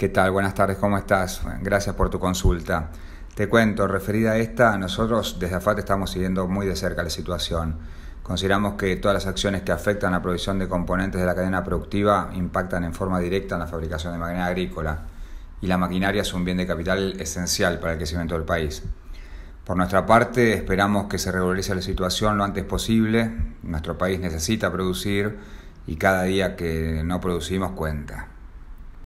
¿Qué tal? Buenas tardes, ¿cómo estás? Gracias por tu consulta. Te cuento, referida a esta, nosotros desde AFAT estamos siguiendo muy de cerca la situación. Consideramos que todas las acciones que afectan la provisión de componentes de la cadena productiva impactan en forma directa en la fabricación de maquinaria agrícola y la maquinaria es un bien de capital esencial para el crecimiento del país. Por nuestra parte, esperamos que se regularice la situación lo antes posible. Nuestro país necesita producir y cada día que no producimos cuenta.